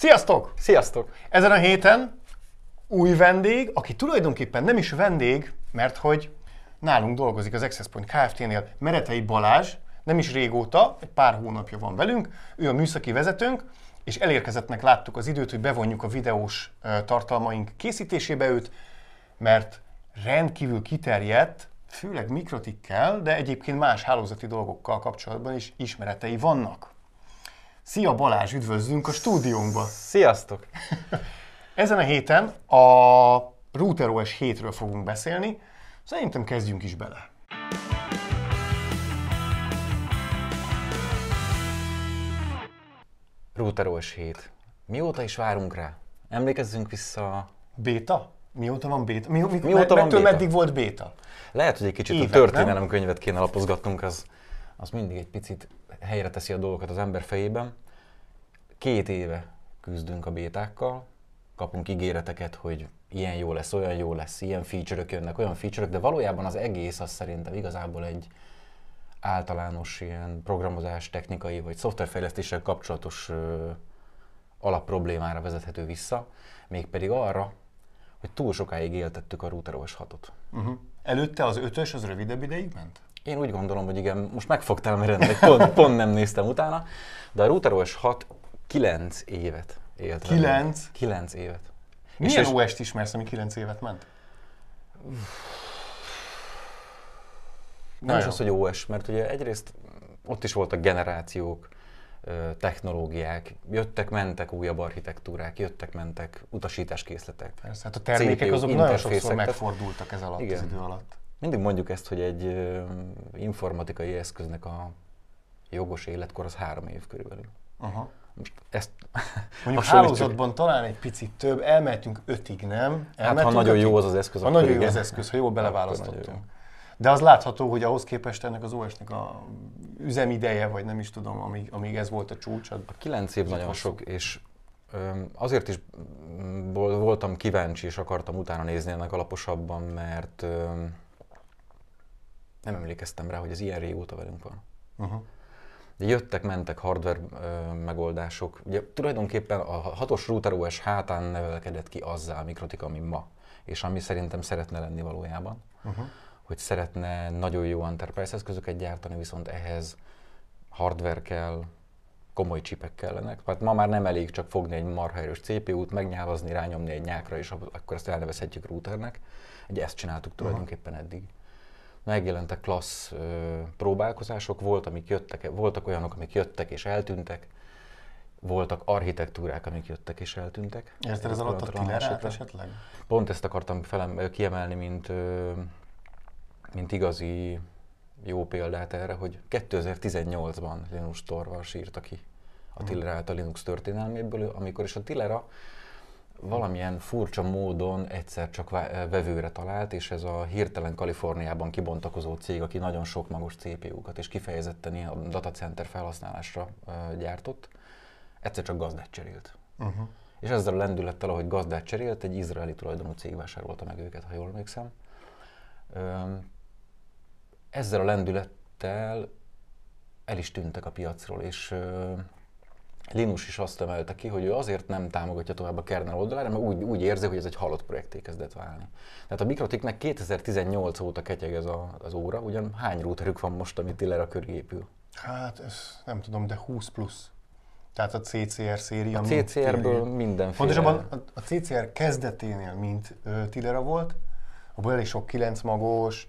Sziasztok! Sziasztok! Ezen a héten új vendég, aki tulajdonképpen nem is vendég, mert hogy nálunk dolgozik az Access Point Kft-nél Meretei Balázs, nem is régóta, egy pár hónapja van velünk, ő a műszaki vezetőnk, és elérkezettnek láttuk az időt, hogy bevonjuk a videós tartalmaink készítésébe őt, mert rendkívül kiterjedt, főleg mikrotikkel, de egyébként más hálózati dolgokkal kapcsolatban is ismeretei vannak. Szia Balázs, üdvözlünk a stúdiónkba! Sziasztok! Ezen a héten a Router OS 7-ről fogunk beszélni. Szerintem kezdjünk is bele. Router OS 7. Mióta is várunk rá? Emlékezzünk vissza... Beta? Mióta van béta? Mi, mi, Mióta me, van béta? meddig volt béta? Lehet, hogy egy kicsit Évek, a könyvet kéne lapozgatnunk, az, az mindig egy picit helyre teszi a dolgokat az ember fejében. Két éve küzdünk a bétákkal, kapunk ígéreteket, hogy ilyen jó lesz, olyan jó lesz, ilyen feature jönnek, olyan feature de valójában az egész az szerintem igazából egy általános ilyen programozás, technikai vagy szoftverfejlesztéssel kapcsolatos ö, alapproblémára vezethető vissza, mégpedig arra, hogy túl sokáig éltettük a routeros hatot. Uh-huh. Előtte az ötös az rövidebb ideig ment? Én úgy gondolom, hogy igen, most megfogtál, mert rendet, pont, pont nem néztem utána, de a RúterOS 6 9 évet élt. 9? 9 évet. Milyen és OS-t ismersz, ami 9 évet ment? Nem Na is jó. az, hogy OS, mert ugye egyrészt ott is voltak generációk, technológiák, jöttek, mentek újabb architektúrák, jöttek, mentek utasításkészletek. Persze, hát a termékek CPU, azok nagyon sokszor megfordultak ez alatt, igen. az idő alatt. Mindig mondjuk ezt, hogy egy informatikai eszköznek a jogos életkor az három év körülbelül. Aha. Most ezt Mondjuk hálózatban talán egy picit több, elmehetünk ötig, nem? Elmehetünk hát, ha nagyon ötig? jó az az eszköz, ha nagyon jó az eszköz, ha jól beleválasztottunk. De az látható, hogy ahhoz képest ennek az OS-nek a üzemideje, vagy nem is tudom, amíg, amíg ez volt a csúcs. A kilenc év nagyon hosszú. sok, és azért is voltam kíváncsi, és akartam utána nézni ennek alaposabban, mert nem emlékeztem rá, hogy ez ilyen régóta velünk van. Aha. De jöttek, mentek hardware ö, megoldások. Ugye tulajdonképpen a hatos router OS hátán nevelkedett ki azzá a mikrotik, ami ma, és ami szerintem szeretne lenni valójában. Aha. Hogy szeretne nagyon jó enterprise eszközöket gyártani, viszont ehhez hardware kell, komoly csipek kellenek. Hát ma már nem elég csak fogni egy erős CPU-t, megnyálazni, rányomni egy nyákra, és akkor ezt elnevezhetjük routernek. Ugye ezt csináltuk tulajdonképpen eddig megjelentek klassz ö, próbálkozások, volt, amik jöttek, voltak olyanok, amik jöttek és eltűntek, voltak architektúrák, amik jöttek és eltűntek. Érted ez alatt a Tillerát esetleg? Pont ezt akartam felem, kiemelni, mint, ö, mint igazi jó példát erre, hogy 2018-ban Linus Torvalds írta ki a Tiller mhm. által Linux történelméből, amikor is a Tillera valamilyen furcsa módon egyszer csak vevőre talált, és ez a hirtelen Kaliforniában kibontakozó cég, aki nagyon sok magos CPU-kat és kifejezetten ilyen datacenter felhasználásra gyártott, egyszer csak gazdát cserélt. Uh-huh. És ezzel a lendülettel, ahogy gazdát cserélt, egy izraeli tulajdonú cég vásárolta meg őket, ha jól emlékszem. Ezzel a lendülettel el is tűntek a piacról, és Linus is azt emelte ki, hogy ő azért nem támogatja tovább a kernel oldalára, mert úgy, úgy érzi, hogy ez egy halott projekté kezdett válni. Tehát a Mikrotiknek 2018 óta ketyeg ez a, az óra, ugyan hány rúterük van most, ami a köré épül? Hát, ez nem tudom, de 20 plusz. Tehát a CCR széria. A CCR-ből mindenféle. Pontosabban a CCR kezdeténél, mint Tillera volt, abból elég sok 9 magos,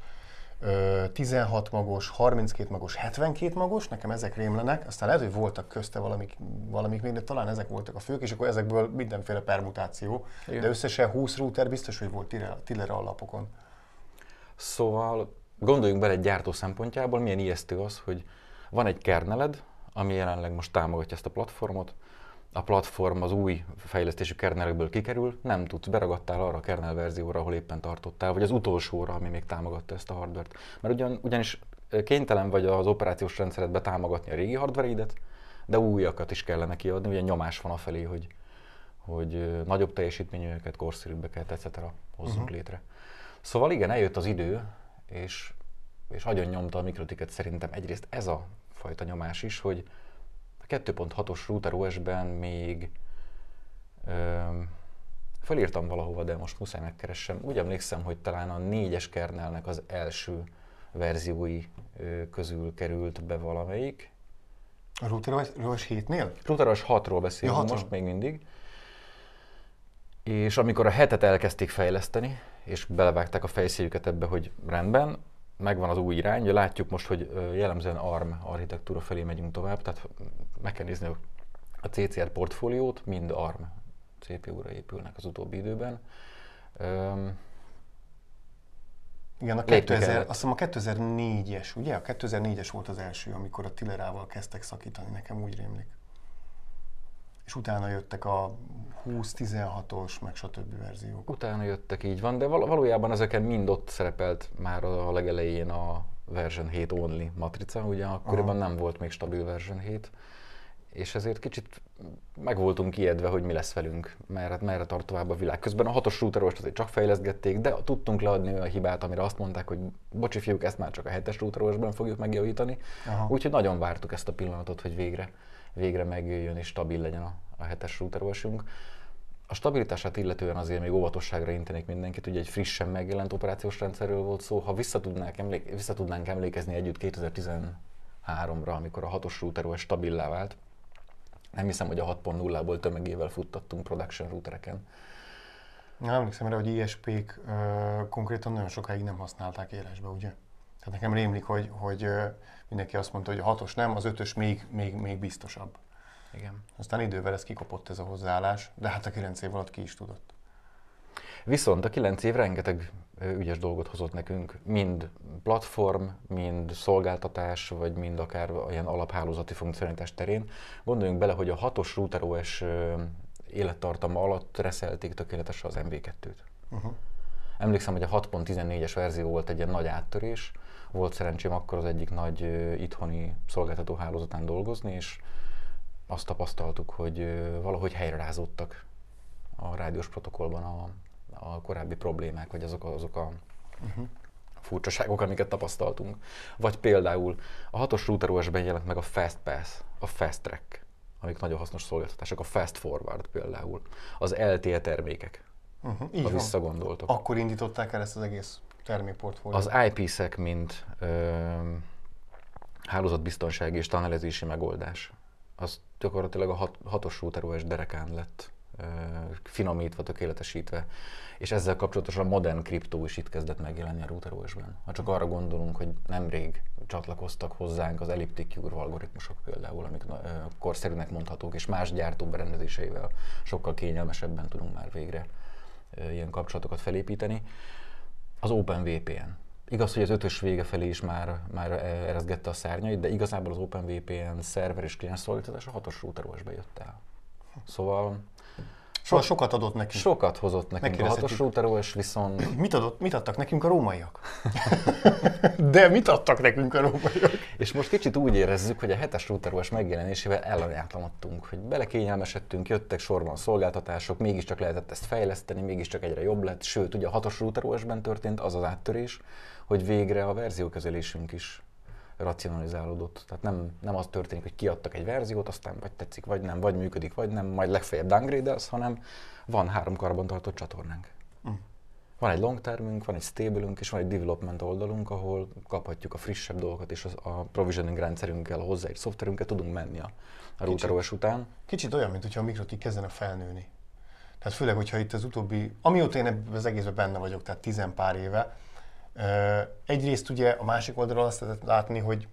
16 magos, 32 magos, 72 magos, nekem ezek rémlenek, aztán lehet, hogy voltak közte valamik, valamik még, de talán ezek voltak a fők, és akkor ezekből mindenféle permutáció, Igen. de összesen 20 router biztos, hogy volt Tillere alapokon. Szóval gondoljunk bele egy gyártó szempontjából, milyen ijesztő az, hogy van egy kerneled, ami jelenleg most támogatja ezt a platformot, a platform az új fejlesztésű kernelekből kikerül, nem tudsz, beragadtál arra a kernel verzióra, ahol éppen tartottál, vagy az utolsóra, ami még támogatta ezt a hardvert. Mert ugyan, ugyanis kénytelen vagy az operációs rendszeredbe támogatni a régi hardvereidet, de újakat is kellene kiadni, ugye nyomás van afelé, hogy, hogy nagyobb teljesítményűeket, korszerűbbeket, etc. hozzunk uh-huh. létre. Szóval igen, eljött az idő, és, és nagyon nyomta a mikrotiket szerintem egyrészt ez a fajta nyomás is, hogy, 2.6-os router OS-ben még ö, felírtam valahova, de most muszáj megkeressem. Úgy emlékszem, hogy talán a 4-es kernelnek az első verziói ö, közül került be valamelyik. A OS 7-nél? OS 6-ról beszélünk ja, most még mindig. És amikor a hetet elkezdték fejleszteni, és belevágták a fejszéjüket ebbe, hogy rendben, megvan az új irány, ugye látjuk most, hogy jellemzően ARM architektúra felé megyünk tovább, tehát meg kell nézni a CCR portfóliót, mind ARM CPU-ra épülnek az utóbbi időben. Um, igen, a 2000, azt hiszem a 2004-es, ugye? A 2004-es volt az első, amikor a Tillerával kezdtek szakítani, nekem úgy rémlik és utána jöttek a 20-16-os, meg stb. verziók. Utána jöttek, így van, de val- valójában ezeken mind ott szerepelt már a legelején a version 7 only matrica, ugye akkoriban Aha. nem volt még stabil version 7, és ezért kicsit meg voltunk ijedve, hogy mi lesz velünk, merre, merre tart tovább a világ. Közben a hatos routerost azért csak fejleszgették, de tudtunk leadni a hibát, amire azt mondták, hogy bocsi fiúk, ezt már csak a hetes routerosban fogjuk megjavítani. Aha. Úgyhogy nagyon vártuk ezt a pillanatot, hogy végre végre megjöjjön és stabil legyen a, a hetes routerosunk. A stabilitását illetően azért még óvatosságra intenék mindenkit, ugye egy frissen megjelent operációs rendszerről volt szó. Ha visszatudnánk, emléke, visszatudnánk emlékezni együtt 2013-ra, amikor a hatos routeros stabilá vált, nem hiszem, hogy a 6.0-ból tömegével futtattunk production routereken. Nem emlékszem erre, hogy ISP-k konkrétan nagyon sokáig nem használták élesbe, ugye? Tehát nekem rémlik, hogy, hogy mindenki azt mondta, hogy a hatos nem, az ötös még, még, még biztosabb. Igen. Aztán idővel ez kikopott ez a hozzáállás, de hát a kilenc év alatt ki is tudott. Viszont a kilenc év rengeteg ügyes dolgot hozott nekünk, mind platform, mind szolgáltatás, vagy mind akár olyan alaphálózati funkcionalitás terén. Gondoljunk bele, hogy a hatos router OS élettartama alatt reszelték tökéletesen az MV2-t. Uh-huh. Mhm. Emlékszem, hogy a 6.14-es verzió volt egy ilyen nagy áttörés, volt szerencsém akkor az egyik nagy itthoni szolgáltató hálózatán dolgozni, és azt tapasztaltuk, hogy valahogy rázódtak a rádiós protokollban a, a korábbi problémák, vagy azok a, azok a uh-huh. furcsaságok, amiket tapasztaltunk. Vagy például a hatos router OS-ben jelent meg a Fast Pass, a Fast Track, amik nagyon hasznos szolgáltatások, a Fast Forward például, az LTE termékek, uh-huh. Így ha visszagondoltok. Akkor indították el ezt az egész termékportfólió? Az IP-szek, mint ö, hálózatbiztonsági és tanelezési megoldás, az gyakorlatilag a hat, hatos router derekán lett ö, finomítva, tökéletesítve. És ezzel kapcsolatosan a modern kriptó is itt kezdett megjelenni a router os Ha csak arra gondolunk, hogy nemrég csatlakoztak hozzánk az elliptic algoritmusok például, amik ö, korszerűnek mondhatók, és más gyártó berendezéseivel sokkal kényelmesebben tudunk már végre ö, ilyen kapcsolatokat felépíteni az OpenVPN. Igaz, hogy az ötös vége felé is már, már erezgette a szárnyait, de igazából az OpenVPN szerver és kliens szolgáltatás a hatos router bejött el. Szóval So, sokat adott nekünk. Sokat hozott nekünk a hatos rúteró, és viszont... Mit, adott, mit adtak nekünk a rómaiak? De mit adtak nekünk a rómaiak? És most kicsit úgy érezzük, hogy a hetes rúterós megjelenésével elajátlanodtunk, hogy belekényelmesedtünk, jöttek sorban szolgáltatások, mégiscsak lehetett ezt fejleszteni, mégiscsak egyre jobb lett, sőt, ugye a hatos rúterosben történt az az áttörés, hogy végre a verziókezelésünk is racionalizálódott. Tehát nem, nem az történik, hogy kiadtak egy verziót, aztán vagy tetszik, vagy nem, vagy működik, vagy nem, majd legfeljebb downgrade hanem van három karbantartott csatornánk. Mm. Van egy long termünk, van egy stable és van egy development oldalunk, ahol kaphatjuk a frissebb dolgokat, és a provisioning rendszerünkkel hozzá egy szoftverünkkel tudunk menni a, a routeros után. Kicsit olyan, mint hogyha a mikroti kezdene felnőni. Tehát főleg, hogyha itt az utóbbi, amióta én ebben az egészben benne vagyok, tehát tizen pár éve, Egyrészt ugye a másik oldalról azt lehet látni, hogy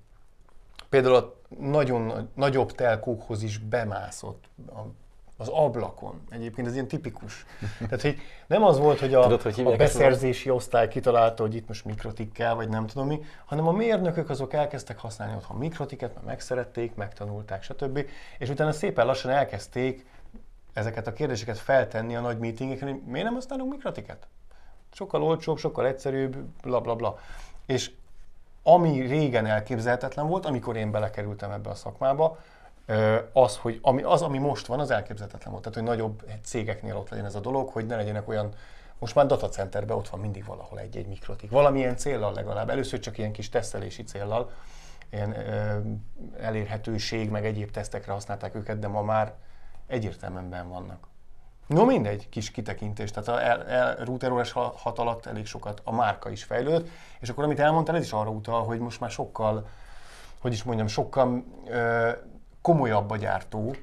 például a nagyon nagyobb telkókhoz is bemászott a, az ablakon. Egyébként ez ilyen tipikus. Tehát, hogy nem az volt, hogy a, Tudod, hogy a beszerzési osztály kitalálta, hogy itt most mikrotikkel, vagy nem tudom mi, hanem a mérnökök azok elkezdtek használni otthon mikrotiket, mert megszerették, megtanulták, stb. És utána szépen lassan elkezdték ezeket a kérdéseket feltenni a nagy meetingeken, hogy miért nem használunk mikrotiket? Sokkal olcsóbb, sokkal egyszerűbb, bla bla bla. És ami régen elképzelhetetlen volt, amikor én belekerültem ebbe a szakmába, az, hogy ami, az, ami most van, az elképzelhetetlen volt. Tehát, hogy nagyobb cégeknél ott legyen ez a dolog, hogy ne legyenek olyan most már datacenterben ott van mindig valahol egy-egy mikrotik. Valamilyen céllal legalább. Először csak ilyen kis tesztelési céllal, ilyen ö, elérhetőség, meg egyéb tesztekre használták őket, de ma már egyértelműen vannak. No mindegy, kis kitekintés, tehát a el, el, router OS alatt elég sokat a márka is fejlődött, és akkor amit elmondtál, ez is arra utal, hogy most már sokkal, hogy is mondjam, sokkal ö, komolyabb a gyártó,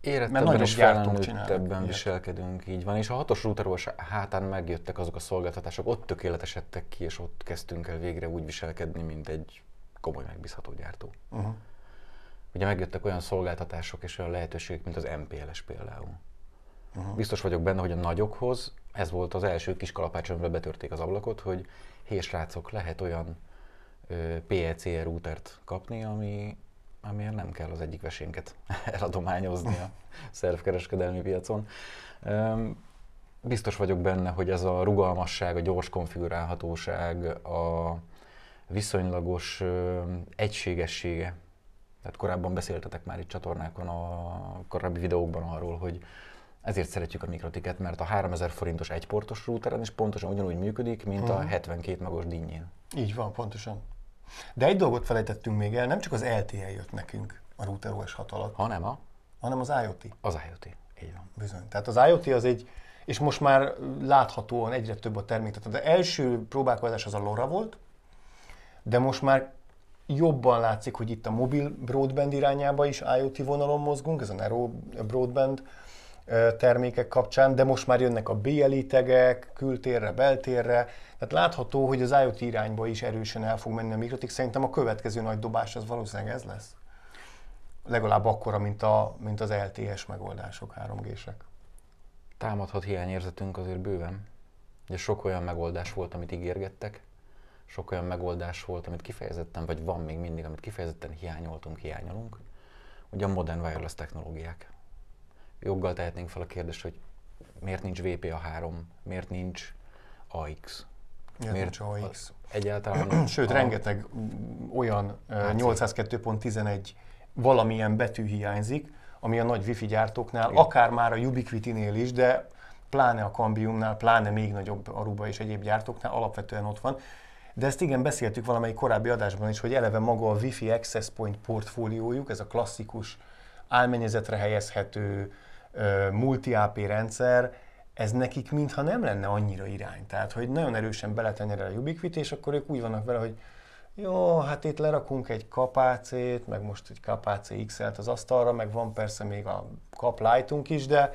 Érettebben mert és felnőttebben viselkedünk, így van. És a hatos routerolás, hátán megjöttek azok a szolgáltatások, ott tökéletesedtek ki, és ott kezdtünk el végre úgy viselkedni, mint egy komoly megbízható gyártó. Uh-huh. Ugye megjöttek olyan szolgáltatások és olyan lehetőségek, mint az MPLS például. Aha. Biztos vagyok benne, hogy a nagyokhoz ez volt az első kis amivel betörték az ablakot, hogy hé srácok, lehet olyan ö, PECR útert kapni, ami, amilyen nem kell az egyik vesénket eladományozni a szervkereskedelmi piacon. Öm, biztos vagyok benne, hogy ez a rugalmasság, a gyors konfigurálhatóság, a viszonylagos ö, egységessége. Tehát korábban beszéltetek már itt csatornákon, a korábbi videókban arról, hogy ezért szeretjük a mikrotiket, mert a 3000 forintos egyportos routeren is pontosan ugyanúgy működik, mint a 72 mhm. magos dinnyén. Így van, pontosan. De egy dolgot felejtettünk még el, nem csak az LTE jött nekünk a router OS 6 alatt. Hanem a? Hanem az IoT. Az IoT, így van. Bizony. Tehát az IoT az egy, és most már láthatóan egyre több a termék. Tehát az első próbálkozás az a LoRa volt, de most már jobban látszik, hogy itt a mobil broadband irányába is IoT vonalon mozgunk, ez a Nero broadband termékek kapcsán, de most már jönnek a BLI tegek, kültérre, beltérre, tehát látható, hogy az IoT irányba is erősen el fog menni a mikrotik. Szerintem a következő nagy dobás az valószínűleg ez lesz. Legalább akkora, mint, a, mint az LTS megoldások, 3G-sek. Támadhat hiányérzetünk azért bőven. Ugye sok olyan megoldás volt, amit ígérgettek, sok olyan megoldás volt, amit kifejezetten, vagy van még mindig, amit kifejezetten hiányoltunk, hiányolunk. Ugye a modern wireless technológiák joggal tehetnénk fel a kérdést, hogy miért nincs VPA3, miért nincs AX. Miért, miért nincs AX? Egyáltalán. Sőt, a... rengeteg olyan hát, 802.11 valamilyen betű hiányzik, ami a nagy wifi gyártóknál, Igen. akár már a Ubiquiti-nél is, de pláne a Cambiumnál, pláne még nagyobb Aruba és egyéb gyártóknál alapvetően ott van. De ezt igen, beszéltük valamelyik korábbi adásban is, hogy eleve maga a Wi-Fi Access Point portfóliójuk, ez a klasszikus álmenyezetre helyezhető, multi-AP rendszer, ez nekik mintha nem lenne annyira irány. Tehát, hogy nagyon erősen beletenyere a Ubiquit, és akkor ők úgy vannak vele, hogy jó, hát itt lerakunk egy kapácét, meg most egy kapácé XL-t az asztalra, meg van persze még a lightunk is, de,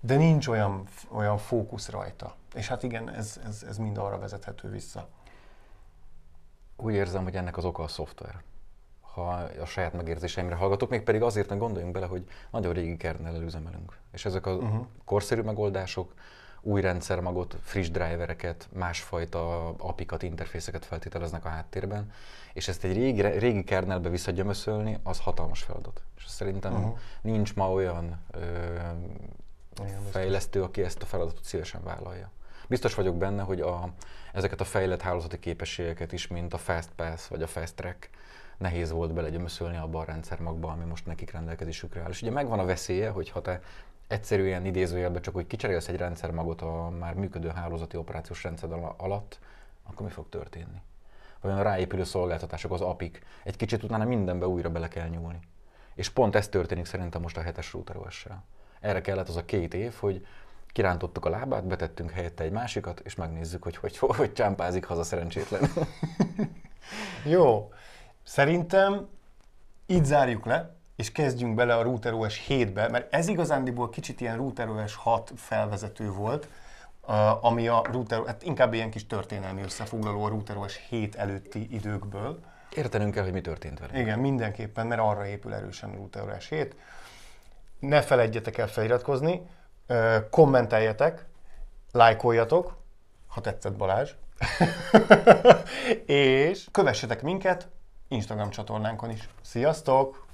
de nincs olyan, olyan fókusz rajta. És hát igen, ez, ez, ez mind arra vezethető vissza. Úgy érzem, hogy ennek az oka a szoftver ha a saját megérzéseimre hallgatok, még pedig azért, mert gondoljunk bele, hogy nagyon régi kernel üzemelünk. És ezek a uh-huh. korszerű megoldások, új rendszermagot, friss drivereket, másfajta apikat, interfészeket feltételeznek a háttérben, és ezt egy régi, régi kernelbe visszagyömöszölni, az hatalmas feladat. És szerintem uh-huh. nincs ma olyan ö, fejlesztő, aki ezt a feladatot szívesen vállalja. Biztos vagyok benne, hogy a, ezeket a fejlett hálózati képességeket is, mint a fast pass vagy a fast track, nehéz volt belegyömöszölni abba a magba, ami most nekik rendelkezésükre áll. És ugye megvan a veszélye, hogy ha te egyszerűen idézőjelbe csak úgy kicserélsz egy rendszermagot a már működő hálózati operációs rendszer alatt, akkor mi fog történni? Vajon a ráépülő szolgáltatások, az apik, egy kicsit utána mindenbe újra bele kell nyúlni. És pont ez történik szerintem most a hetes router Erre kellett az a két év, hogy kirántottuk a lábát, betettünk helyette egy másikat, és megnézzük, hogy hogy, hogy, hogy csámpázik haza szerencsétlen. Jó. Szerintem így zárjuk le, és kezdjünk bele a OS 7-be, mert ez igazándiból kicsit ilyen OS 6 felvezető volt, ami a router, hát inkább ilyen kis történelmi összefoglaló a OS 7 előtti időkből. Értenünk kell, hogy mi történt vele. Igen, mindenképpen, mert arra épül erősen a OS 7. Ne feledjetek el feliratkozni, kommenteljetek, lájkoljatok, ha tetszett Balázs, és kövessetek minket Instagram csatornánkon is. Sziasztok!